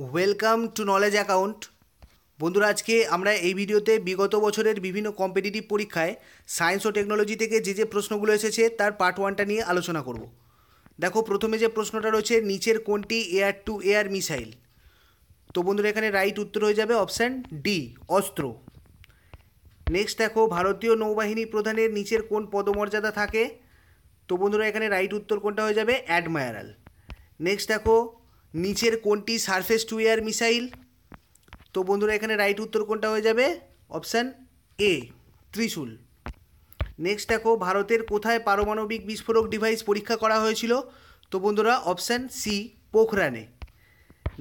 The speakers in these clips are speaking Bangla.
ওয়েলকাম টু নলেজ অ্যাকাউন্ট বন্ধুরা আজকে আমরা এই ভিডিওতে বিগত বছরের বিভিন্ন কম্পিটিটিভ পরীক্ষায় সায়েন্স ও টেকনোলজি থেকে যে যে প্রশ্নগুলো এসেছে তার পার্ট ওয়ানটা নিয়ে আলোচনা করব দেখো প্রথমে যে প্রশ্নটা রয়েছে নিচের কোনটি এয়ার টু এয়ার মিসাইল তো বন্ধুরা এখানে রাইট উত্তর হয়ে যাবে অপশান ডি অস্ত্র নেক্সট দেখো ভারতীয় নৌবাহিনী প্রধানের নিচের কোন পদমর্যাদা থাকে তো বন্ধুরা এখানে রাইট উত্তর কোনটা হয়ে যাবে অ্যাডমায়ারাল নেক্সট দেখো নিচের কোনটি সারফেস টু এয়ার মিসাইল তো বন্ধুরা এখানে রাইট উত্তর কোনটা হয়ে যাবে অপশান এ ত্রিশূল নেক্সট দেখো ভারতের কোথায় পারমাণবিক বিস্ফোরক ডিভাইস পরীক্ষা করা হয়েছিল তো বন্ধুরা অপশান সি পোখরানে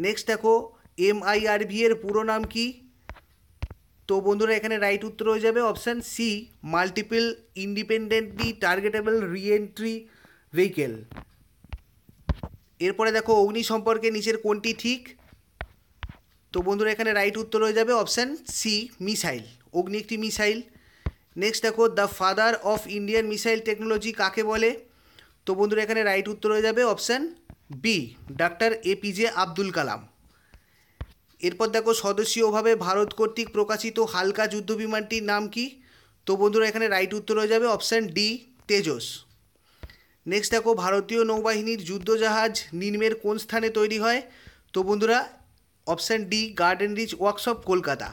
নেক্সট দেখো এমআইআরভি এর পুরো নাম কি তো বন্ধুরা এখানে রাইট উত্তর হয়ে যাবে option C multiple independently targetable reentry vehicle এরপরে দেখো অগ্নি সম্পর্কে নিচের কোনটি ঠিক তো বন্ধুরা এখানে রাইট উত্তর হয়ে যাবে অপশান সি মিসাইল অগ্নি একটি মিসাইল নেক্সট দেখো the father of Indian missile technology কাকে বলে তো বন্ধুরা এখানে রাইট উত্তর হয়ে যাবে option B doctor APJ Abdul Kalam এরপর দেখো সদস্যীয়ভাবে ভারত কর্তৃক প্রকাশিত হালকা যুদ্ধবিমানটির নাম কি তো বন্ধুরা এখানে রাইট উত্তর হয়ে যাবে অপশান ডি তেজস নেক্সট দেখো ভারতীয় নৌবাহিনীর যুদ্ধজাহাজ নিম্নের কোন স্থানে তৈরি হয় তো বন্ধুরা option D garden reach workshop Kolkata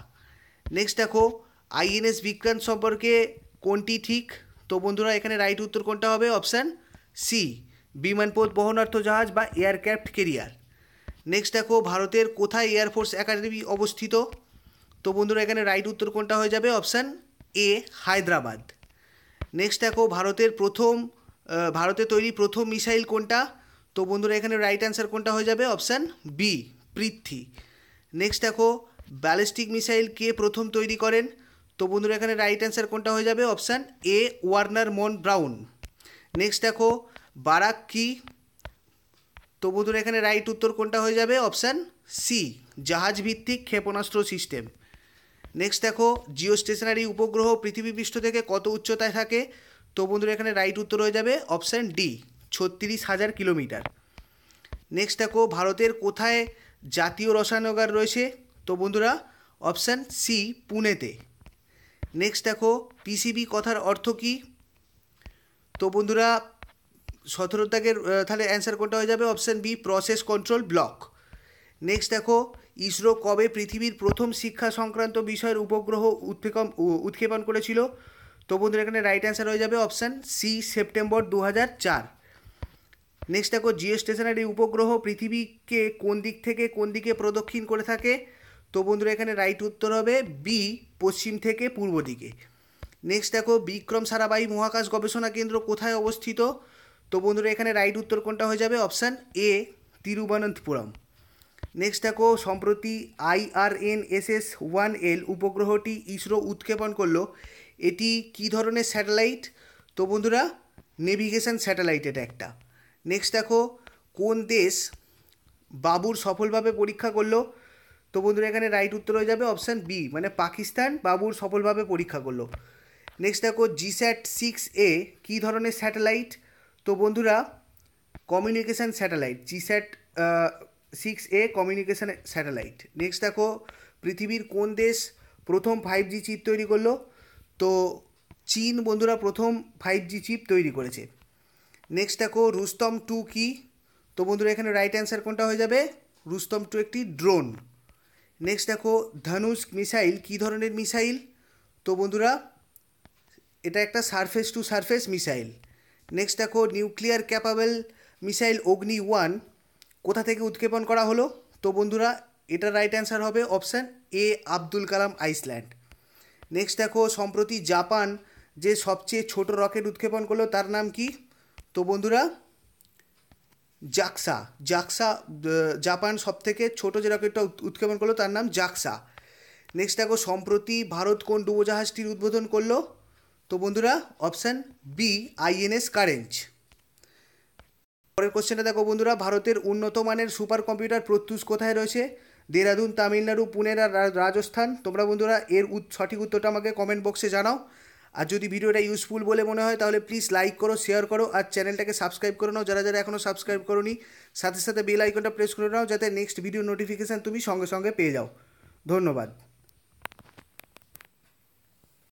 next দেখো আইএনএস বিক্রান্ত সম্পর্কে কোনটি ঠিক তো বন্ধুরা এখানে রাইট উত্তর কোনটা হবে অপশান সি বিমানপথ বহনার্থ জাহাজ বা এয়ারক্রাফ্ট কেরিয়ার নেক্সট দেখো ভারতের কোথায় এয়ারফোর্স একাডেমি অবস্থিত তো বন্ধুরা এখানে রাইট উত্তর কোনটা হয়ে যাবে অপশান এ হায়দ্রাবাদ নেক্সট দেখো ভারতের প্রথম ভারতে তৈরি প্রথম মিসাইল কোনটা তো বন্ধুরা এখানে রাইট অ্যান্সার কোনটা হয়ে যাবে অপশান বি পৃথ্বী নেক্সট দেখো ব্যালিস্টিক মিসাইল কে প্রথম তৈরি করেন তো বন্ধুরা এখানে রাইট অ্যান্সার কোনটা হয়ে যাবে অপশান এ ওয়ার্নার মন ব্রাউন নেক্সট দেখো বারাক কি তো বন্ধুরা এখানে রাইট উত্তর কোনটা হয়ে যাবে অপশান সি জাহাজ ভিত্তিক ক্ষেপণাস্ত্র সিস্টেম নেক্সট দেখো জিও স্টেশনারি উপগ্রহ পৃথিবীপৃষ্ঠ থেকে কত উচ্চতায় থাকে তো বন্ধুরা এখানে রাইট উত্তর হয়ে যাবে অপশান ডি ছত্রিশ হাজার কিলোমিটার নেক্সট দেখো ভারতের কোথায় জাতীয় রসায়নগার রয়েছে তো বন্ধুরা অপশান সি পুনেতে নেক্সট দেখো পিসিবি কথার অর্থ কী তো বন্ধুরা সতেরো দাগের তাহলে অ্যান্সার কোনটা হয়ে যাবে option B process control block next দেখো ইসরো কবে পৃথিবীর প্রথম শিক্ষা সংক্রান্ত বিষয়ের উপগ্রহ উৎক্ষেপণ উৎক্ষেপণ করেছিল তো বন্ধুরা এখানে রাইট অ্যান্সার হয়ে যাবে অপশান সি সেপ্টেম্বর দু হাজার চার নেক্সট দেখো জিও স্টেশনারি উপগ্রহ পৃথিবীকে কোন দিক থেকে কোন দিকে প্রদক্ষিণ করে থাকে তো বন্ধুরা এখানে রাইট উত্তর হবে বি পশ্চিম থেকে পূর্ব দিকে নেক্সট দেখো বিক্রম সারাবাই মহাকাশ গবেষণা কেন্দ্র কোথায় অবস্থিত তো বন্ধুরা এখানে রাইট উত্তর কোনটা হয়ে যাবে অপশান এ তিরুবনন্তপুরম নেক্সট দেখো সম্প্রতি আইআরএনএসএস ওয়ান এল উপগ্রহটি ইসরো উৎক্ষেপণ করলো এটি কি ধরনের স্যাটেলাইট তো বন্ধুরা নেভিগেশন স্যাটেলাইট এটা একটা নেক্সট দেখো কোন দেশ বাবুর সফলভাবে পরীক্ষা করলো তো বন্ধুরা এখানে রাইট উত্তর হয়ে যাবে অপশান বি মানে পাকিস্তান বাবুর সফলভাবে পরীক্ষা করলো নেক্সট দেখো জিস্যাট সিক্স এ কী ধরনের স্যাটেলাইট তো বন্ধুরা communication satellite GSAT six A communication satellite next দেখো পৃথিবীর কোন দেশ প্রথম ফাইভ জি চিপ তৈরি করলো তো চীন বন্ধুরা প্রথম ফাইভ জি চিপ তৈরি করেছে নেক্সট দেখো রুস্তম টু কি তো বন্ধুরা এখানে রাইট অ্যান্সার কোনটা হয়ে যাবে রুস্তম টু একটি ড্রোন নেক্সট দেখো ধনুষ মিসাইল কি ধরনের মিসাইল তো বন্ধুরা এটা একটা surface to surface missile next দেখো nuclear capable missile Agni one কোথা থেকে উৎক্ষেপণ করা হলো তো বন্ধুরা এটা রাইট অ্যান্সার হবে option A Abdul Kalam island next দেখো সম্প্রতি জাপান যে সবচেয়ে ছোট রকেট উৎক্ষেপণ করলো তার নাম কি তো বন্ধুরা জাক্সা জাক্সা জাপান সব থেকে ছোট যে রকেটটা উৎক্ষেপণ করলো তার নাম জাক্সা নেক্সট দেখো সম্প্রতি ভারত কোন ডুবোজাহাজটির উদ্বোধন করলো তো বন্ধুরা অপশান বি আইএনএস কারেঞ্জ পরের কোশ্চেনটা দেখো বন্ধুরা ভারতের উন্নত মানের সুপার কম্পিউটার প্রত্যুষ কোথায় রয়েছে দেরাদুন তামিলনাড়ু পুনে আর রাজস্থান তোমরা বন্ধুরা এর সঠিক উত্তরটা আমাকে কমেন্ট বক্সে জানাও আর যদি ভিডিওটা ইউজফুল বলে মনে হয় তাহলে প্লিজ লাইক করো শেয়ার করো আর চ্যানেলটাকে সাবস্ক্রাইব করে নাও যারা যারা এখনও সাবস্ক্রাইব করোনি সাথে সাথে বেল আইকনটা প্রেস করে নাও যাতে নেক্সট ভিডিও নোটিফিকেশান তুমি সঙ্গে সঙ্গে পেয়ে যাও ধন্যবাদ